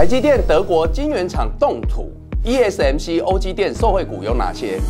台积电、德国晶圆厂、冻土、ESMC、欧积电，受惠股有哪些？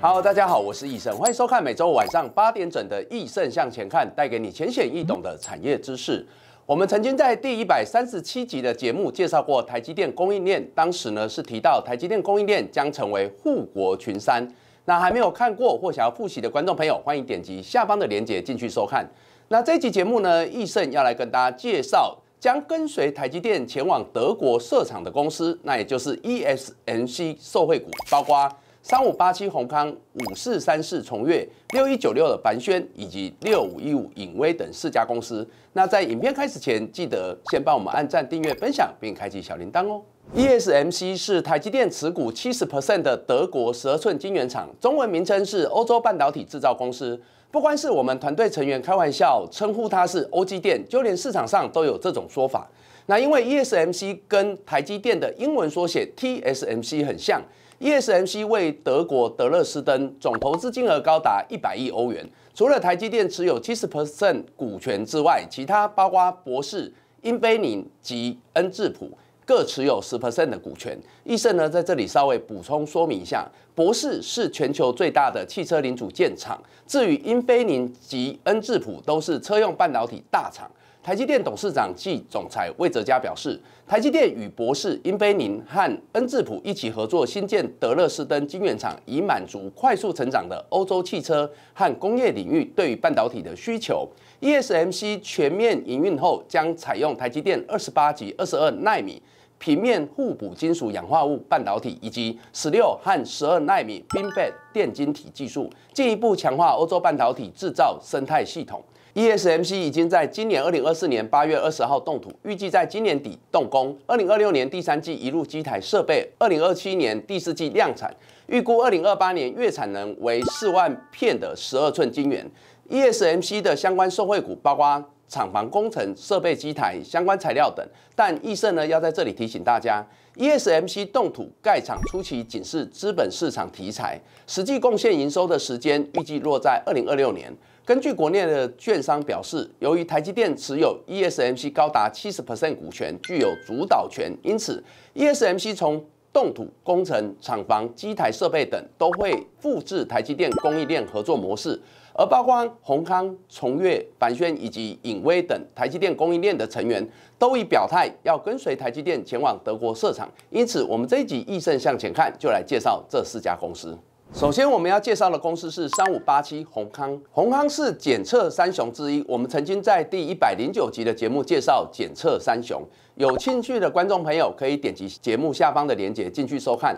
好，大家好，我是易胜，欢迎收看每周晚上八点整的易胜向前看，带给你浅显易懂的产业知识。我们曾经在第一百三十七集的节目介绍过台积电供应链，当时呢是提到台积电供应链将成为护国群山。那还没有看过或想要复习的观众朋友，欢迎点击下方的链接进去收看。那这期节目呢，易胜要来跟大家介绍将跟随台积电前往德国设厂的公司，那也就是 ESNC 受惠股，包括三五八七宏康、五四三四重越、六一九六的凡轩以及六五一五影威等四家公司。那在影片开始前，记得先帮我们按赞、订阅、分享，并开启小铃铛哦。ESMC 是台积电持股七十 percent 的德国十二寸晶圆厂，中文名称是欧洲半导体制造公司。不光是我们团队成员开玩笑称呼它是欧积电，就连市场上都有这种说法。那因为 ESMC 跟台积电的英文缩写 TSMC 很像，ESMC 为德国德勒斯登，总投资金额高达一百亿欧元。除了台积电持有七十 percent 股权之外，其他包括博世、英菲凌及恩智浦。各持有十 percent 的股权。医生呢，在这里稍微补充说明一下，博世是全球最大的汽车零组件厂，至于英菲尼及恩智浦都是车用半导体大厂。台积电董事长暨总裁魏哲嘉表示，台积电与博士英飞凌和恩智浦一起合作新建德勒斯登晶圆厂，以满足快速成长的欧洲汽车和工业领域对半导体的需求。ESMC 全面营运后，将采用台积电28及22奈米平面互补金属氧化物半导体以及16和12奈米 FinFET 垫晶体技术，进一步强化欧洲半导体制造生态系统。ESMC 已经在今年二零二四年八月二十号动土，预计在今年底动工，二零二六年第三季一入机台设备，二零二七年第四季量产，预估二零二八年月产能为四万片的十二寸晶圆。ESMC 的相关受惠股包括。厂房、工程、设备、机台、相关材料等，但易盛呢要在这里提醒大家，ESMC 冻土盖厂初期仅是资本市场题材，实际贡献营收的时间预计落在二零二六年。根据国内的券商表示，由于台积电持有 ESMC 高达七十 percent 股权，具有主导权，因此 ESMC 从冻土工程、厂房、机台设备等都会复制台积电供应链合作模式。而包括宏康、崇越、板轩以及影威等台积电供应链的成员，都已表态要跟随台积电前往德国设厂。因此，我们这一集《易胜向前看》就来介绍这四家公司。首先，我们要介绍的公司是三五八七宏康。宏康是检测三雄之一，我们曾经在第一百零九集的节目介绍检测三雄，有兴趣的观众朋友可以点击节目下方的链接进去收看。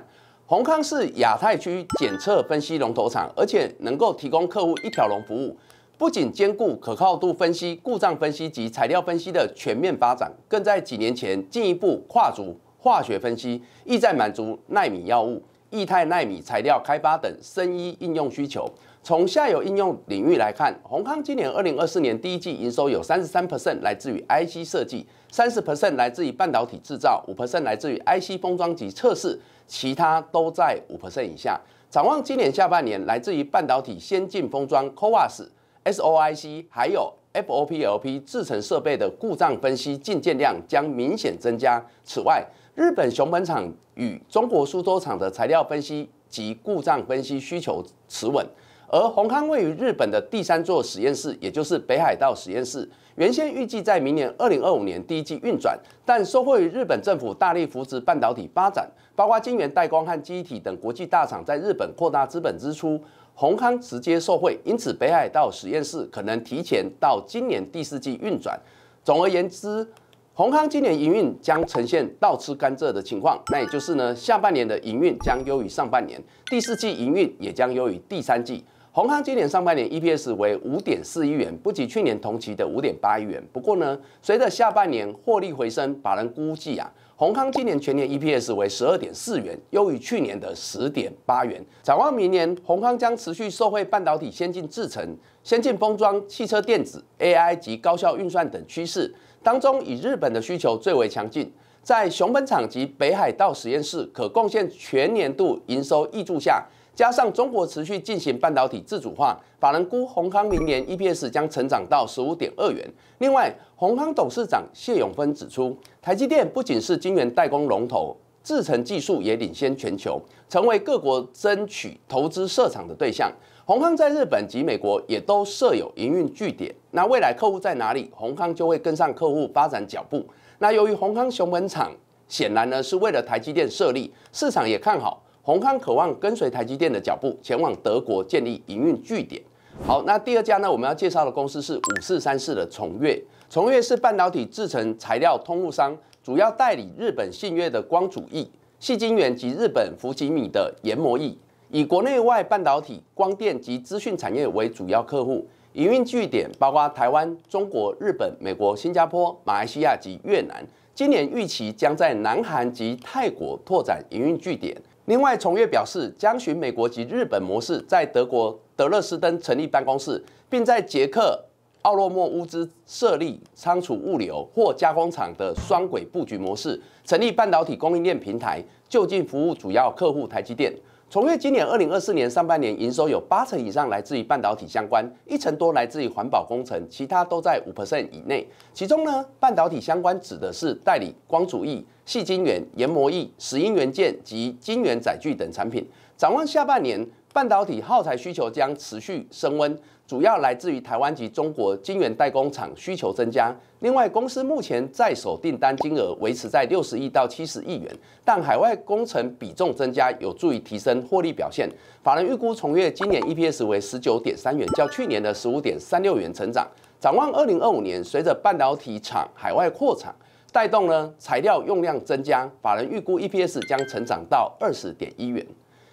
宏康是亚太区检测分析龙头厂，而且能够提供客户一条龙服务，不仅兼顾可靠度分析、故障分析及材料分析的全面发展，更在几年前进一步跨足化学分析，意在满足纳米药物、液态纳米材料开发等生医应用需求。从下游应用领域来看，宏康今年二零二四年第一季营收有三十三 percent 来自于 IC 设计，三十 percent 来自于半导体制造，五 percent 来自于 IC 封装及测试，其他都在五 percent 以下。展望今年下半年，来自于半导体先进封装 （CoWaS、SOIC） 还有 FOPLP 制程设备的故障分析进件量将明显增加。此外，日本熊本厂与中国苏州厂的材料分析及故障分析需求持稳。而宏康位于日本的第三座实验室，也就是北海道实验室，原先预计在明年二零二五年第一季运转，但受惠于日本政府大力扶持半导体发展，包括晶圆代工和基体等国际大厂在日本扩大资本支出，宏康直接受惠，因此北海道实验室可能提前到今年第四季运转。总而言之，宏康今年营运将呈现倒吃甘蔗的情况，那也就是呢，下半年的营运将优于上半年，第四季营运也将优于第三季。宏康今年上半年 EPS 为五点四亿元，不及去年同期的五点八亿元。不过呢，随着下半年获利回升，法人估计啊，宏康今年全年 EPS 为十二点四元，优于去年的十点八元。展望明年，宏康将持续受惠半导体先进制程、先进封装、汽车电子、AI 及高效运算等趋势当中，以日本的需求最为强劲，在熊本厂及北海道实验室可贡献全年度营收益注下。加上中国持续进行半导体自主化，法人估宏康明年 E P S 将成长到十五点二元。另外，宏康董事长谢永芬指出，台积电不仅是晶圆代工龙头，制程技术也领先全球，成为各国争取投资设厂的对象。宏康在日本及美国也都设有营运据点，那未来客户在哪里，鸿康就会跟上客户发展脚步。那由于宏康熊本厂显然呢是为了台积电设立，市场也看好。宏康渴望跟随台积电的脚步，前往德国建立营运据点。好，那第二家呢？我们要介绍的公司是五四三四的崇越。崇越是半导体制成材料通路商，主要代理日本信越的光主翼、细晶圆及日本富吉米的研磨翼，以国内外半导体、光电及资讯产业为主要客户。营运据点包括台湾、中国、日本、美国、新加坡、马来西亚及越南。今年预期将在南韩及泰国拓展营运据点。另外，崇越表示将循美国及日本模式，在德国德勒斯登成立办公室，并在捷克奥洛莫乌兹设立仓储物流或加工厂的双轨布局模式，成立半导体供应链平台，就近服务主要客户台积电。同业今年二零二四年上半年营收有八成以上来自于半导体相关，一成多来自于环保工程，其他都在五 percent 以内。其中呢，半导体相关指的是代理光主翼、细晶圆、研磨、翼、石英元件及晶圆载具等产品。展望下半年。半导体耗材需求将持续升温，主要来自于台湾及中国晶圆代工厂需求增加。另外，公司目前在手订单金额维持在六十亿到七十亿元，但海外工程比重增加，有助于提升获利表现。法人预估，从月今年 EPS 为十九点三元，较去年的十五点三六元成长。展望二零二五年，随着半导体厂海外扩产，带动呢材料用量增加，法人预估 EPS 将成长到二十点一元。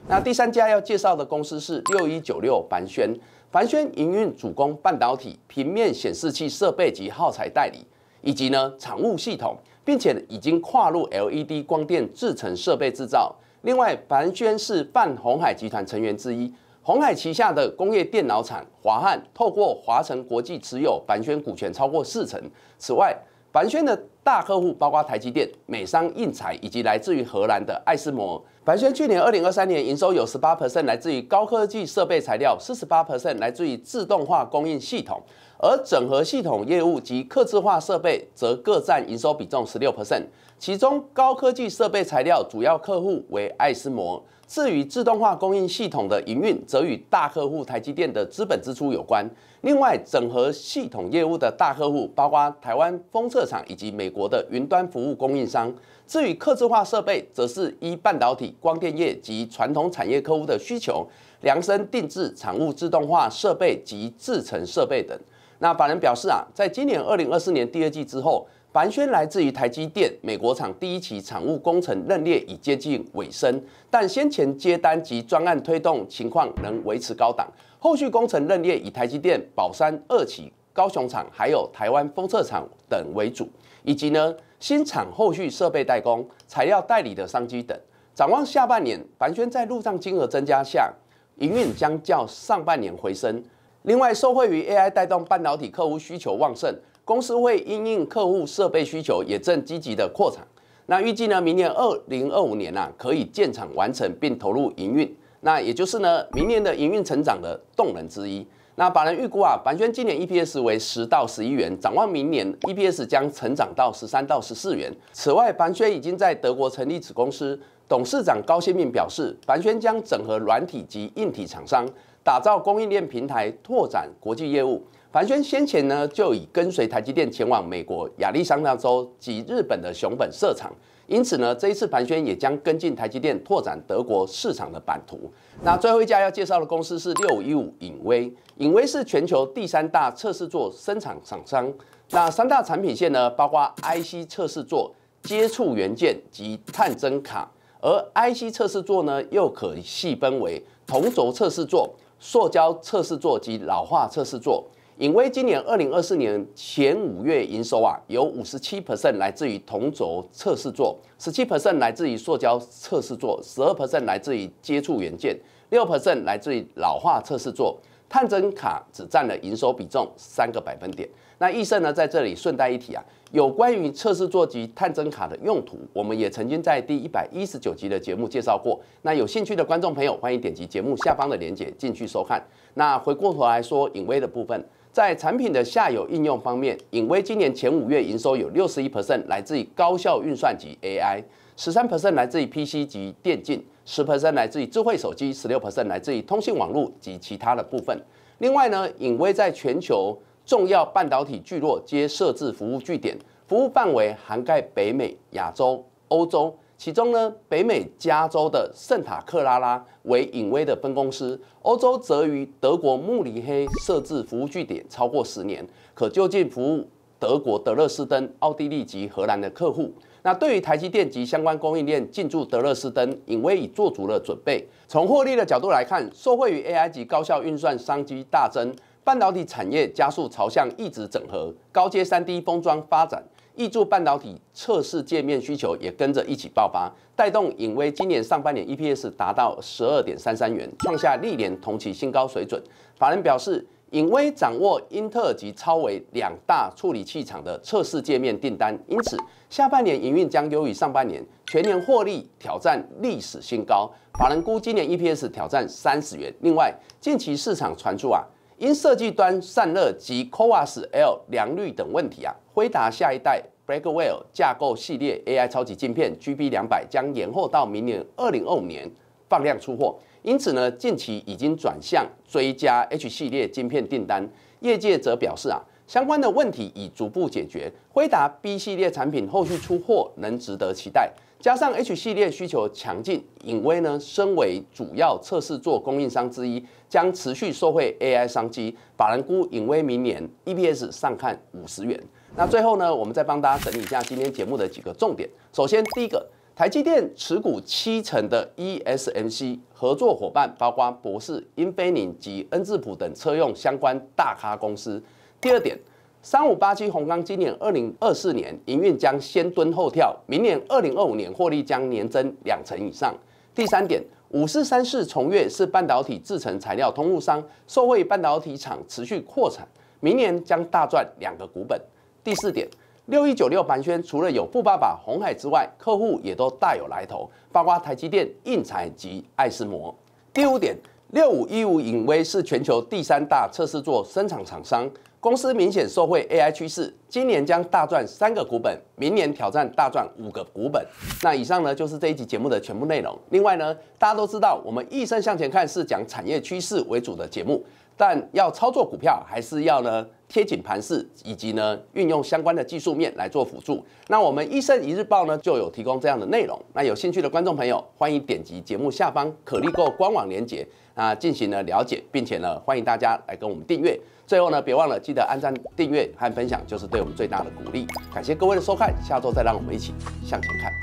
那第三家要介绍的公司是六一九六凡轩。凡轩营运主攻半导体、平面显示器设备及耗材代理，以及呢产物系统，并且已经跨入 LED 光电制成设备制造。另外，凡轩是泛红海集团成员之一，红海旗下的工业电脑厂华汉，透过华晨国际持有凡轩股权超过四成。此外，凡轩的大客户包括台积电、美商印材以及来自于荷兰的爱斯摩。百轩去年二零二三年营收有十八 percent 来自于高科技设备材料，四十八 percent 来自于自动化供应系统，而整合系统业务及客制化设备则各占营收比重十六 percent，其中高科技设备材料主要客户为爱思摩。至于自动化供应系统的营运，则与大客户台积电的资本支出有关。另外，整合系统业务的大客户包括台湾封测厂以及美国的云端服务供应商。至于客制化设备，则是依半导体、光电业及传统产业客户的需求，量身定制产物自动化设备及制程设备等。那法人表示啊，在今年二零二四年第二季之后。凡轩来自于台积电美国厂第一期产物工程认列已接近尾声，但先前接单及专案推动情况仍维持高档。后续工程认列以台积电宝山二期、高雄厂，还有台湾封测厂等为主，以及呢新厂后续设备代工、材料代理的商机等。展望下半年，凡轩在入账金额增加下，营运将较上半年回升。另外，受惠于 AI 带动半导体客户需求旺盛，公司为应应客户设备需求，也正积极的扩产。那预计呢，明年二零二五年呐，可以建厂完成并投入营运。那也就是呢，明年的营运成长的动能之一。那法人预估啊，板轩今年 EPS 为十到十一元，展望明年 EPS 将成长到十三到十四元。此外，板轩已经在德国成立子公司。董事长高先命表示，凡轩将整合软体及硬体厂商，打造供应链平台，拓展国际业务。凡轩先前呢就已跟随台积电前往美国亚利桑那州及日本的熊本设厂，因此呢这一次凡轩也将跟进台积电，拓展德国市场的版图。那最后一家要介绍的公司是六五一五影威，影威是全球第三大测试座生产厂商。那三大产品线呢包括 IC 测试座、接触元件及探针卡。而 IC 测试座呢，又可细分为同轴测试座、塑胶测试座及老化测试座。因威今年二零二四年前五月营收啊，有五十七 percent 来自于同轴测试座，十七 percent 来自于塑胶测试座，十二 percent 来自于接触元件，六 percent 来自于老化测试座，探针卡只占了营收比重三个百分点。那易盛呢，在这里顺带一提啊，有关于测试座机探针卡的用途，我们也曾经在第一百一十九集的节目介绍过。那有兴趣的观众朋友，欢迎点击节目下方的链接进去收看。那回过头来说，影威的部分，在产品的下游应用方面，影威今年前五月营收有六十一 percent 来自于高效运算及 AI，十三 percent 来自于 PC 及电竞，十 percent 来自于智慧手机，十六 percent 来自于通信网络及其他的部分。另外呢，影威在全球。重要半导体聚落皆设置服务据点，服务范围涵盖北美、亚洲、欧洲。其中呢，北美加州的圣塔克拉拉为隐威的分公司；欧洲则于德国慕尼黑设置服务据点超过十年，可就近服务德国德勒斯登、奥地利及荷兰的客户。那对于台积电及相关供应链进驻德勒斯登，隐威已做足了准备。从获利的角度来看，受惠于 AI 级高效运算，商机大增。半导体产业加速朝向一直整合、高阶三 D 封装发展，预祝半导体测试界面需求也跟着一起爆发，带动影威今年上半年 EPS 达到十二点三三元，创下历年同期新高水准。法人表示，影威掌握英特尔及超维两大处理器厂的测试界面订单，因此下半年营运将优于上半年，全年获利挑战历史新高。法人估今年 EPS 挑战三十元。另外，近期市场传出啊。因设计端散热及 c o a r s L 良率等问题啊，辉达下一代 Blackwell 架构系列 AI 超级晶片 GB 两百将延后到明年二零二五年放量出货，因此呢，近期已经转向追加 H 系列晶片订单。业界则表示啊。相关的问题已逐步解决，辉达 B 系列产品后续出货能值得期待。加上 H 系列需求强劲，影威呢，身为主要测试座供应商之一，将持续收惠 AI 商机。法兰估影威明年 EPS 上看五十元。那最后呢，我们再帮大家整理一下今天节目的几个重点。首先，第一个，台积电持股七成的 ESMC 合作伙伴，包括博世、英菲凌及恩智浦等车用相关大咖公司。第二点，三五八七红钢今年二零二四年营运将先蹲后跳，明年二零二五年获利将年增两成以上。第三点，五四三四重越是半导体制成材料通路商，受惠半导体厂持续扩产，明年将大赚两个股本。第四点，六一九六盘宣除了有富爸爸红海之外，客户也都大有来头，包括台积电、印彩及爱思摩。第五点，六五一五影威是全球第三大测试座生产厂商。公司明显受惠 AI 趋势，今年将大赚三个股本，明年挑战大赚五个股本。那以上呢就是这一集节目的全部内容。另外呢，大家都知道，我们一生向前看是讲产业趋势为主的节目。但要操作股票，还是要呢贴紧盘势，以及呢运用相关的技术面来做辅助。那我们《一生一日报》呢就有提供这样的内容。那有兴趣的观众朋友，欢迎点击节目下方可立购官网链接啊进行了了解，并且呢欢迎大家来跟我们订阅。最后呢，别忘了记得按赞、订阅和分享，就是对我们最大的鼓励。感谢各位的收看，下周再让我们一起向前看。